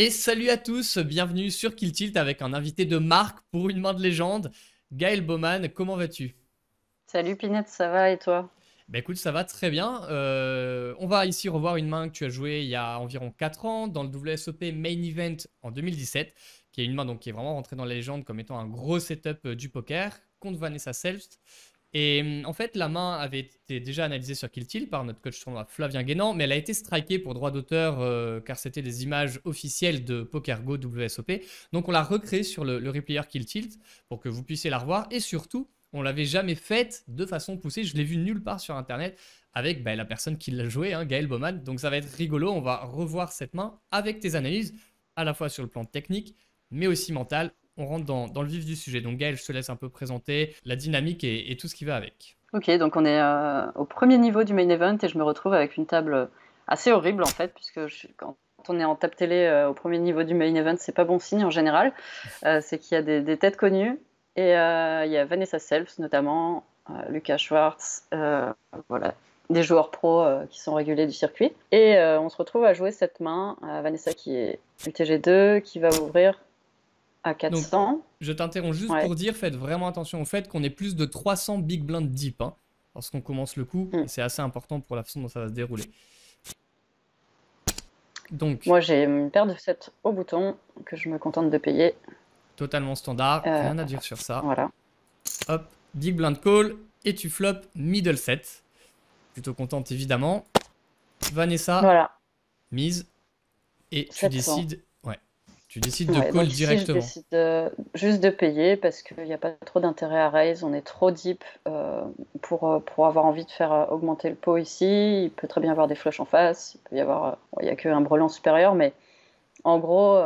Et salut à tous, bienvenue sur Kill Tilt avec un invité de marque pour une main de légende, Gaël Bauman, comment vas-tu Salut Pinette, ça va et toi bah écoute, ça va très bien. Euh, on va ici revoir une main que tu as jouée il y a environ 4 ans dans le WSOP Main Event en 2017, qui est une main donc qui est vraiment rentrée dans la légende comme étant un gros setup euh, du poker contre Vanessa Selbst. Et hum, en fait, la main avait été déjà analysée sur Kill par notre coach tournoi Flavien Guénant, mais elle a été strikée pour droit d'auteur euh, car c'était des images officielles de PokerGo WSOP. Donc on l'a recréée sur le, replayer Kill Tilt pour que vous puissiez la revoir. Et surtout, on l'avait jamais faite de façon poussée. Je l'ai vue nulle part sur Internet avec bah, la personne qui l'a jouée, hein, Gaël Bauman. Donc ça va être rigolo. On va revoir cette main avec tes analyses, à la fois sur le plan technique, mais aussi mental on rentre dans, le vif du sujet. Donc Gaël, je te laisse un peu présenter la dynamique et, tout ce qui va avec. Ok, donc on est euh, au premier niveau du main event et je me retrouve avec une table assez horrible en fait, puisque quand on est en table télé euh, au premier niveau du main event, c'est pas bon signe en général. Euh, c'est qu'il y a des, têtes connues et il y a Vanessa Selfs notamment, Lucas Schwartz, voilà, des joueurs pro qui sont régulés du circuit. Et on se retrouve à jouer cette main, Vanessa qui est UTG2, qui va ouvrir à 400. je t'interromps juste pour dire, faites vraiment attention au fait qu'on ait plus de 300 big blind deep hein, lorsqu'on commence le coup. Mm. C'est assez important pour la façon dont ça va se dérouler. Donc, Moi, j'ai une paire de 7 au bouton que je me contente de payer. Totalement standard, euh, rien à dire sur ça. Voilà. Hop, big blind call et tu flops middle set. Plutôt contente évidemment. Vanessa, voilà. mise et tu décides tu décides de call directement. je décide juste de payer parce qu'il n'y a pas trop d'intérêt à raise. On est trop deep euh, pour, euh, pour avoir envie de faire euh, augmenter le pot ici. Il peut très bien y avoir des flushs en face. Il peut y avoir. il n'y a qu'un brelan supérieur, mais en gros,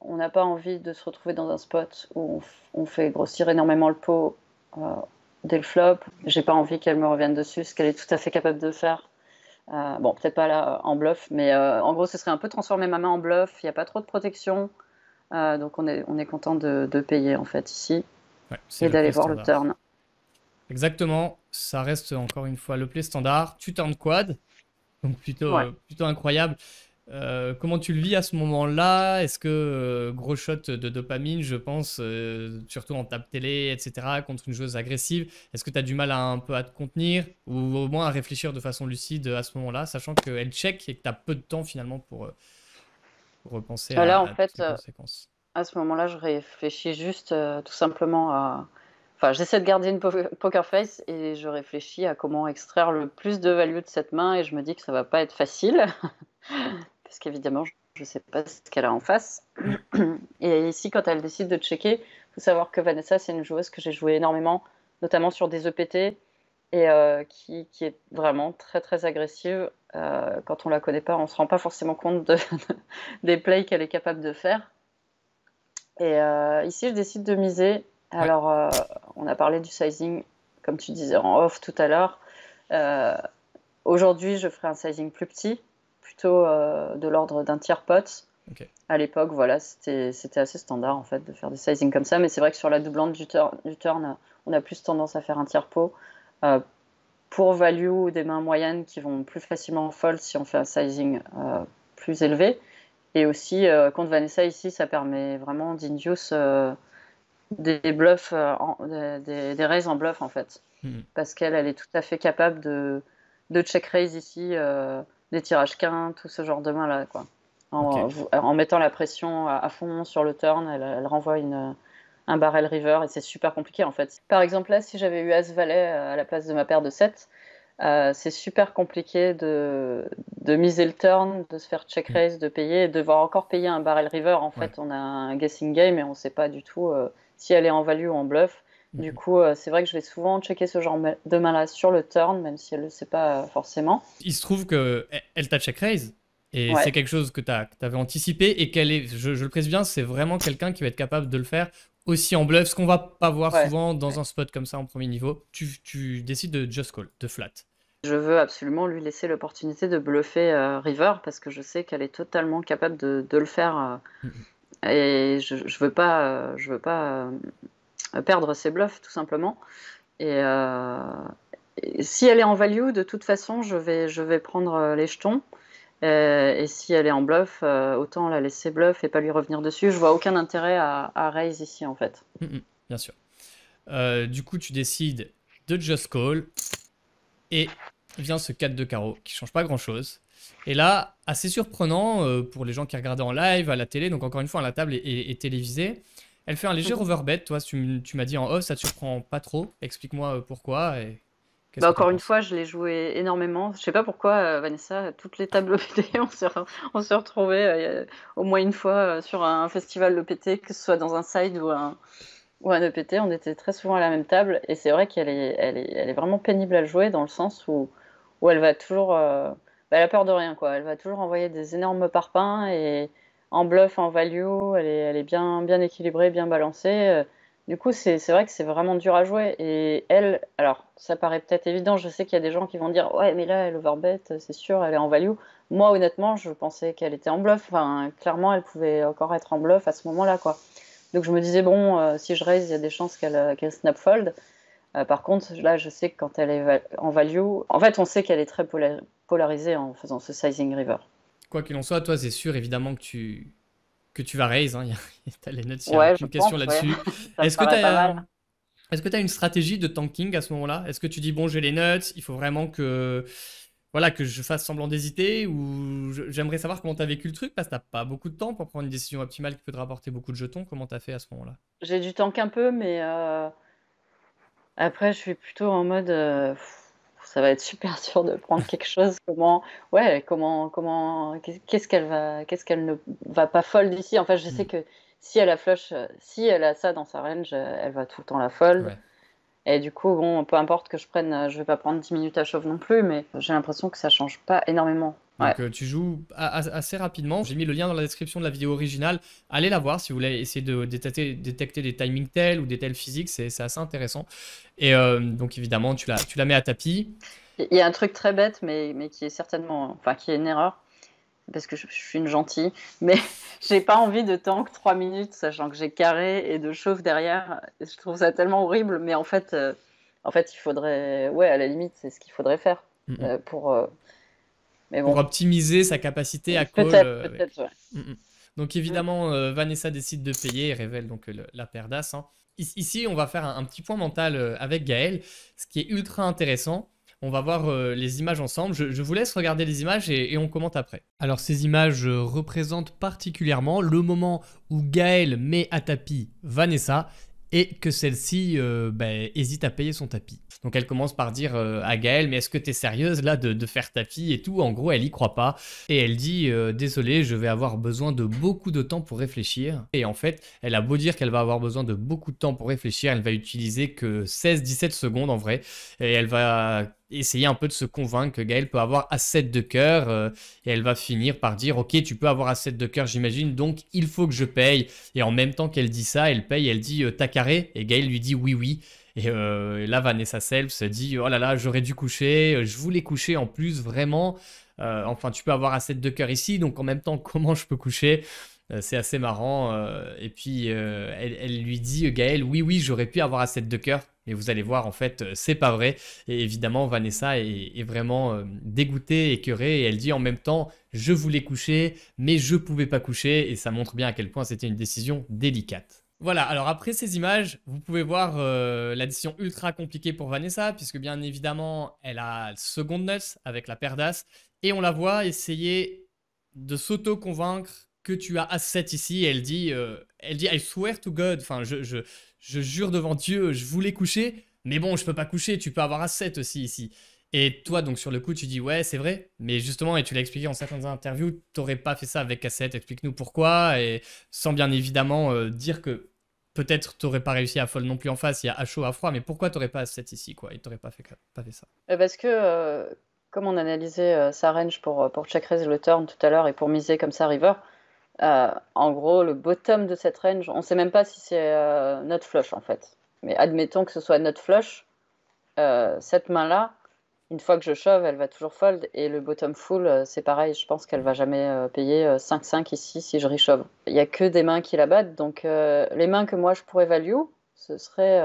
on n'a pas envie de se retrouver dans un spot où on, fait grossir énormément le pot dès le flop. J'ai pas envie qu'elle me revienne dessus, ce qu'elle est tout à fait capable de faire euh, bon, peut-être pas là euh, en bluff, mais euh, en gros, ce serait un peu transformer ma main en bluff. Il n'y a pas trop de protection. donc, on est, content de, payer en fait ici et d'aller voir le turn. Exactement. Ça reste encore une fois le play standard. Tu turn quad. Donc, plutôt incroyable. Euh, comment tu le vis à ce moment-là Est-ce que euh, gros shot de dopamine, je pense, euh, surtout en tape télé, etc., contre une joueuse agressive, est-ce que tu as du mal à un peu à te contenir ou au moins à réfléchir de façon lucide à ce moment-là, sachant qu'elle check et que tu as peu de temps finalement pour, repenser à, bah la en fait, À ce moment-là, je réfléchis juste tout simplement à. Enfin, j'essaie de garder une poker face et je réfléchis à comment extraire le plus de value de cette main et je me dis que ça va pas être facile. parce qu'évidemment, je ne sais pas ce qu'elle a en face. Et ici, quand elle décide de checker, il faut savoir que Vanessa, c'est une joueuse que j'ai jouée énormément, notamment sur des EPT, et euh, qui, est vraiment très très agressive. Euh, quand on la connaît pas, on ne se rend pas forcément compte des plays qu'elle est capable de faire. Et euh, ici, je décide de miser. Alors, on a parlé du sizing, comme tu disais en off tout à l'heure. Aujourd'hui, je ferai un sizing plus petit plutôt euh, de l'ordre d'un tiers pot. À l'époque, voilà, c'était assez standard en fait de faire des sizing comme ça, mais c'est vrai que sur la doublante du, turn, on a plus tendance à faire un tiers pot euh, pour value ou des mains moyennes qui vont plus facilement en fold si on fait un sizing euh, plus élevé. Et aussi, contre Vanessa ici, ça permet vraiment d'induce des bluffs, en, des, raises en bluff en fait, hmm. parce qu'elle elle est tout à fait capable de, de check raise ici des tirages quints, tout ce genre de main là quoi. En, mettant la pression à, fond sur le turn, elle, renvoie un barrel river et c'est super compliqué en fait. Par exemple là, si j'avais eu As Valet euh, à la place de ma paire de 7, euh, c'est super compliqué de, de, miser le turn, de se faire check mm. raise, de payer, de devoir encore payer un barrel river. En fait, on a un guessing game et on ne sait pas du tout euh, si elle est en value ou en bluff. Du mhm. coup, euh, c'est vrai que je vais souvent checker ce genre de main-là sur le turn, même si elle ne le sait pas euh, forcément. Il se trouve qu'elle elle t'a check raise, et c'est quelque chose que tu avais anticipé, et qu'elle est, je, le précise bien, c'est vraiment quelqu'un qui va être capable de le faire aussi en bluff, ce qu'on va pas voir souvent dans un spot comme ça en premier niveau. Tu, décides de just call, de flat. Je veux absolument lui laisser l'opportunité de bluffer euh, River, parce que je sais qu'elle est totalement capable de, le faire. Mhm. et je, je veux pas, je veux pas perdre ses bluffs tout simplement. Euh, et, si elle est en value, de toute façon, je vais, je vais prendre euh, les jetons. Euh, et, si elle est en bluff, autant la laisser bluff et pas lui revenir dessus. Je vois aucun intérêt à, à raise ici en fait. Mm, mm, bien sûr. du coup, tu décides de just call et vient ce 4 de carreau qui change pas grand chose. Et là, assez surprenant pour les gens qui regardaient en live, à la télé, donc encore une fois, la table est, télévisée. Elle fait un léger mhm. overbet, toi, tu, m'as dit en off, ça te surprend pas trop. Explique-moi euh, pourquoi. Et bah, encore une fois, je l'ai joué énormément. Je sais pas pourquoi, euh, Vanessa, toutes les tables EPT, on s'est, on se retrouvait euh, au moins une fois sur un festival EPT, que ce soit dans un side ou un, ou un EPT. On était très souvent à la même table. Et c'est vrai qu'elle est, vraiment pénible à jouer dans le sens où, elle va toujours. Bah, elle a peur de rien, quoi. Elle va toujours envoyer des énormes parpaings et en bluff, en value, elle est, bien, bien équilibrée, bien balancée. Euh, du coup, c'est vrai que c'est vraiment dur à jouer. Et elle, alors, ça paraît peut-être évident, je sais qu'il y a des gens qui vont dire Ouais, mais là, elle overbet, c'est sûr, elle est en value. Moi, honnêtement, je pensais qu'elle était en bluff. Enfin, clairement, elle pouvait encore être en bluff à ce moment-là, quoi. Donc, je me disais Bon, euh, si je raise, il y a des chances qu'elle snapfold euh, ». snap par contre, là, je sais que quand elle est en value, en fait, on sait qu'elle est très polarisée en faisant ce sizing river quoi qu'il en soit, toi, c'est sûr, évidemment, que tu, que tu vas raise. Hein. tu as les notes, il y a une question là-dessus. Est-ce que tu as. que tu as une stratégie de tanking à ce moment-là Est-ce que tu dis, bon, j'ai les notes, il faut vraiment que, voilà, que je fasse semblant d'hésiter Ou j'aimerais savoir comment tu as vécu le truc, parce que tu pas beaucoup de temps pour prendre une décision optimale qui peut te rapporter beaucoup de jetons. Comment tu as fait à ce moment-là J'ai du tank un peu, mais euh, après, je suis plutôt en mode. Euh, ça va être super dur de prendre quelque chose. Comment, ouais, comment, comment, qu'est-ce qu'elle va, qu'est-ce qu'elle ne va pas folle d'ici. fait je sais mm. que si elle a flush, si elle a ça dans sa range, elle va tout le temps la folle. Et du coup, bon, peu importe que je prenne, je vais pas prendre 10 minutes à chauffe non plus, mais j'ai l'impression que ça change pas énormément. Donc euh, tu joues assez rapidement. J'ai mis le lien dans la description de la vidéo originale. Allez la voir si vous voulez essayer de détecter, des timings tels ou des tels physiques. C'est assez intéressant. Et euh, donc évidemment, tu la, tu la mets à tapis. Il y a un truc très bête, mais, mais qui est certainement, enfin qui est une erreur, parce que je, suis une gentille, mais j'ai pas envie de tank 3 minutes, sachant que j'ai carré et de chauffe derrière. Je trouve ça tellement horrible, mais en fait, euh, en fait il faudrait, ouais, à la limite, c'est ce qu'il faudrait faire pour pour optimiser sa capacité à call. Euh, mm, mm. Donc mm. évidemment, euh, Vanessa décide de payer et révèle donc euh, la paire d'As. Hein. Ici, on va faire un, petit point mental avec Gaël, ce qui est ultra intéressant. On va voir les images ensemble. Je, vous laisse regarder les images et, on commente après. Alors ces images représentent particulièrement le moment où Gaël met à tapis Vanessa et que celle-ci euh, bah, hésite à payer son tapis. Donc elle commence par dire euh, à Gaël. mais est-ce que tu es sérieuse là de, faire tapis et tout En gros, elle y croit pas. Et elle dit, euh, désolé, je vais avoir besoin de beaucoup de temps pour réfléchir. Et en fait, elle a beau dire qu'elle va avoir besoin de beaucoup de temps pour réfléchir, elle va utiliser que 16-17 secondes en vrai. Et elle va essayer un peu de se convaincre que Gaël peut avoir assez de cœur euh, et elle va finir par dire ok tu peux avoir assez de cœur j'imagine donc il faut que je paye et en même temps qu'elle dit ça elle paye elle dit euh, t'as carré et Gaël lui dit oui oui et, euh, là Vanessa Self dit oh là là j'aurais dû coucher je voulais coucher en plus vraiment enfin tu peux avoir assez de cœur ici donc en même temps comment je peux coucher c'est assez marrant. Et puis, elle, lui dit, Gaël, oui, oui, j'aurais pu avoir assez de cœur. Et vous allez voir, en fait, euh, c'est pas vrai. Et évidemment, Vanessa est, vraiment euh, dégoûtée, écœurée, et elle dit en même temps, je voulais coucher, mais je pouvais pas coucher, et ça montre bien à quel point c'était une décision délicate. Voilà, alors après ces images, vous pouvez voir euh, la décision ultra compliquée pour Vanessa, puisque bien évidemment, elle a seconde neuf avec la paire d'as, et on la voit essayer de s'auto-convaincre que tu as As7 ici. Elle dit, euh, elle dit, I swear to God. Enfin, je, je, je, jure devant Dieu, je voulais coucher, mais bon, je peux pas coucher. Tu peux avoir As7 aussi ici. Et toi, donc sur le coup, tu dis ouais, c'est vrai, mais justement, et tu l'as expliqué en certaines interviews, t'aurais pas fait ça avec As7. Explique-nous pourquoi, et sans bien évidemment euh, dire que peut-être t'aurais pas réussi à folle non plus en face. Il y a à chaud, à froid, mais pourquoi t'aurais pas As7 ici, quoi Et t'aurais pas fait pas fait ça euh, Parce que. comme on analysait sa range pour, pour check raise le turn tout à l'heure et pour miser comme ça river, euh, en gros, le bottom de cette range, on ne sait même pas si c'est euh, notre flush en fait. Mais admettons que ce soit notre flush, euh, cette main-là, une fois que je shove, elle va toujours fold. Et le bottom full, c'est pareil. Je pense qu'elle va jamais payer 5-5 ici si je reshove. Il n'y a que des mains qui la battent. Donc les mains que moi je pourrais value, ce serait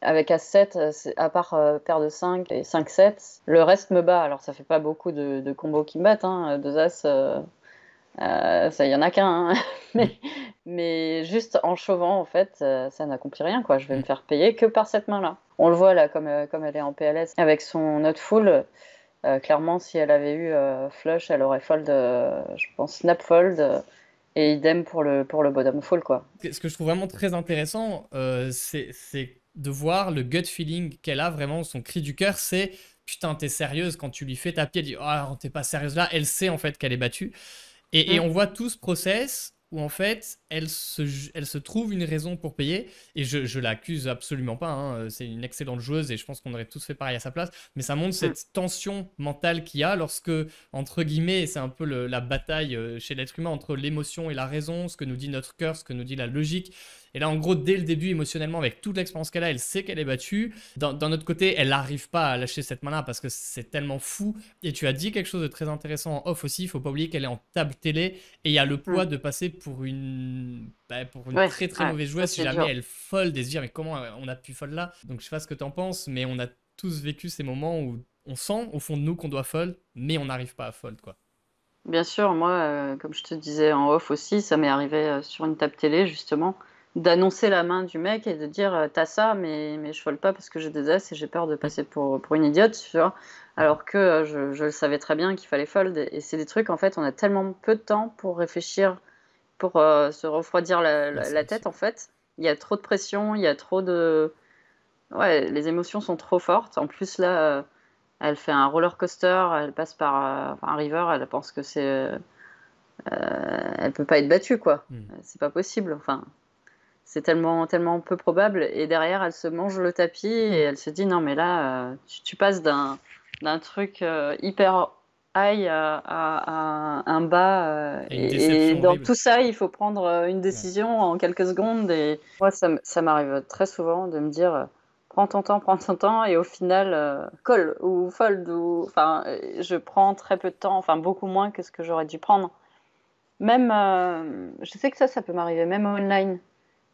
avec As-7, à part paire de 5 et 5-7. Le reste me bat. Alors ça fait pas beaucoup de, combos qui me battent. Hein. Deux As, euh, ça, il y en a qu'un, hein. mm. mais, juste en chauvant, en fait, euh, ça n'accomplit rien, quoi. Je vais mm. me faire payer que par cette main-là. On le voit là, comme, euh, comme elle est en PLS avec son note full. clairement, si elle avait eu flush, elle aurait fold, je pense, snap fold. et idem pour le, pour le bottom full, quoi. Ce que je trouve vraiment très intéressant, c'est de voir le gut feeling qu'elle a vraiment, son cri du cœur, c'est putain, t'es sérieuse quand tu lui fais taper, elle dit, oh, t'es pas sérieuse là, elle sait en fait qu'elle est battue. Et, on voit tout ce process où en fait, elle se, trouve une raison pour payer. Et je, ne l'accuse absolument pas. Hein. Euh, c'est une excellente joueuse et je pense qu'on aurait tous fait pareil à sa place. Mais ça montre mm. cette tension mentale qu'il y a lorsque, entre guillemets, c'est un peu la bataille euh, chez l'être humain entre l'émotion et la raison, ce que nous dit notre cœur, ce que nous dit la logique. Et là, en gros, dès le début, émotionnellement, avec toute l'expérience qu'elle a, elle sait qu'elle est battue. D'un autre côté, elle n'arrive pas à lâcher cette main-là parce que c'est tellement fou. Et tu as dit quelque chose de très intéressant en off aussi. Il faut pas oublier qu'elle est en table télé et il y a le mm. poids de passer pour une, bah, pour une très très mauvaise joueuse si jamais elle folle et se mais comment euh, on a pu folle là. Donc je sais pas ce que tu en penses, mais on a tous vécu ces moments où on sent au fond de nous qu'on doit fold, mais on n'arrive pas à fold quoi. Bien sûr, moi, euh, comme je te disais en off aussi, ça m'est arrivé euh, sur une table télé justement d'annoncer la main du mec et de dire euh, t'as ça mais mais je folle pas parce que j'ai des as et j'ai peur de passer pour, pour une idiote tu vois alors que euh, je, le savais très bien qu'il fallait fold et, c'est des trucs en fait on a tellement peu de temps pour réfléchir pour euh, se refroidir la, tête en fait il y a trop de pression il y a trop de ouais les émotions sont trop fortes en plus là elle fait un roller coaster elle passe par un river elle pense que c'est elle peut pas être battue quoi hmm. c'est pas possible enfin c'est tellement, tellement peu probable. Et derrière, elle se mange le tapis et mm. elle se dit non, mais là, euh, tu, passes d'un, d'un truc euh, hyper high euh, à, un bas. et, dans tout ça, il faut prendre une décision en quelques secondes. Et moi, ça, ça m'arrive très souvent de me dire prends ton temps, prends ton temps, et au final, call ou fold. Ou... Enfin, je prends très peu de temps, enfin beaucoup moins que ce que j'aurais dû prendre. Même, je sais que ça, ça peut m'arriver, même online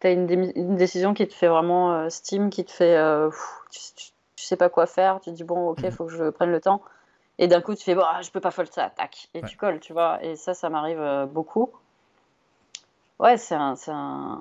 t'as as une, décision qui te fait vraiment euh, steam, qui te fait. je euh, tu, sais pas quoi faire, tu dis bon, ok, il mm-hmm. faut que je prenne le temps. Et d'un coup, tu fais, bah, je peux pas fold ça, tac, et tu colles, tu vois. Et ça, ça m'arrive euh, beaucoup. Ouais, c'est un, un,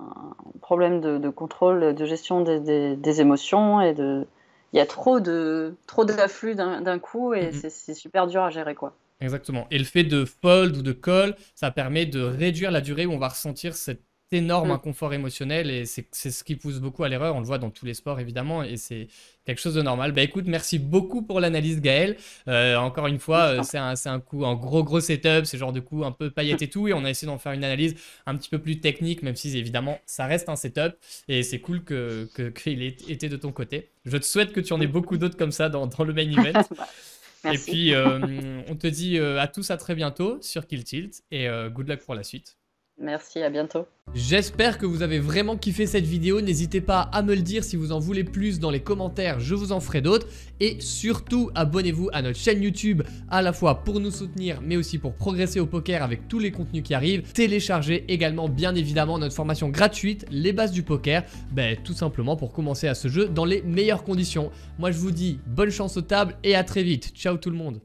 problème de, contrôle, de gestion des, des, émotions et de, il y a trop de trop d'afflux d'un coup et mm-hmm. c'est super dur à gérer quoi. Exactement. Et le fait de fold ou de call, ça permet de réduire la durée où on va ressentir cette énorme inconfort mm. émotionnel et c'est ce qui pousse beaucoup à l'erreur. On le voit dans tous les sports évidemment et c'est quelque chose de normal. Bah écoute, merci beaucoup pour l'analyse Gaël. Euh, encore une fois, euh, c'est un, un, coup, un gros gros setup, c'est genre de coup un peu paillette et tout. Et on a essayé d'en faire une analyse un petit peu plus technique, même si évidemment ça reste un setup. Et c'est cool qu'il que, qu'il ait été de ton côté. Je te souhaite que tu en aies beaucoup d'autres comme ça dans, dans le main event. Bah, et puis, euh, on te dit à tous à très bientôt sur Kill Tilt et good luck pour la suite. Merci, à bientôt. J'espère que vous avez vraiment kiffé cette vidéo, n'hésitez pas à me le dire si vous en voulez plus dans les commentaires, je vous en ferai d'autres. Et surtout, abonnez-vous à notre chaîne YouTube, à la fois pour nous soutenir, mais aussi pour progresser au poker avec tous les contenus qui arrivent. Téléchargez également, bien évidemment, notre formation gratuite, les bases du poker, ben, tout simplement pour commencer à ce jeu dans les meilleures conditions. Moi, je vous dis bonne chance aux tables et à très vite. Ciao tout le monde